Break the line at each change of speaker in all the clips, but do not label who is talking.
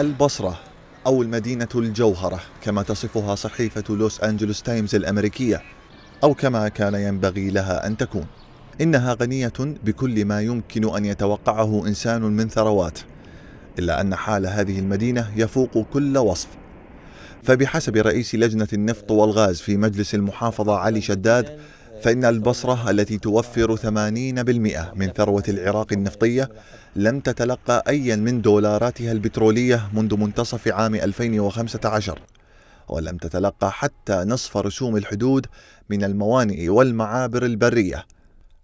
البصرة أو المدينة الجوهرة كما تصفها صحيفة لوس أنجلوس تايمز الأمريكية أو كما كان ينبغي لها أن تكون إنها غنية بكل ما يمكن أن يتوقعه إنسان من ثروات إلا أن حال هذه المدينة يفوق كل وصف فبحسب رئيس لجنة النفط والغاز في مجلس المحافظة علي شداد فإن البصرة التي توفر 80% من ثروة العراق النفطية لم تتلقى أيا من دولاراتها البترولية منذ منتصف عام 2015 ولم تتلقى حتى نصف رسوم الحدود من الموانئ والمعابر البرية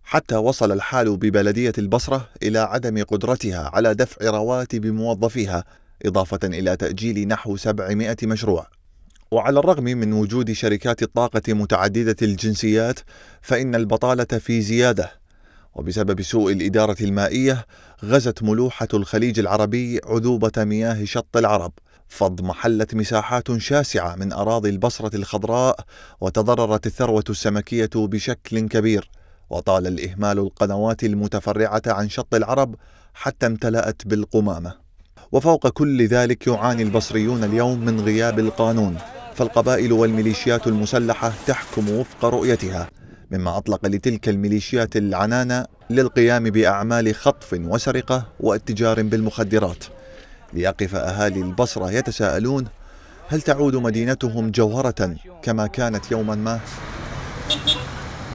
حتى وصل الحال ببلدية البصرة إلى عدم قدرتها على دفع رواتب موظفيها إضافة إلى تأجيل نحو 700 مشروع وعلى الرغم من وجود شركات الطاقة متعددة الجنسيات فإن البطالة في زيادة وبسبب سوء الإدارة المائية غزت ملوحة الخليج العربي عذوبة مياه شط العرب فاضمحلت مساحات شاسعة من أراضي البصرة الخضراء وتضررت الثروة السمكية بشكل كبير وطال الإهمال القنوات المتفرعة عن شط العرب حتى امتلأت بالقمامة وفوق كل ذلك يعاني البصريون اليوم من غياب القانون فالقبائل والميليشيات المسلحة تحكم وفق رؤيتها مما أطلق لتلك الميليشيات العنان للقيام بأعمال خطف وسرقة واتجار بالمخدرات ليقف أهالي البصرة يتساءلون هل تعود مدينتهم جوهرة كما كانت يوما ما؟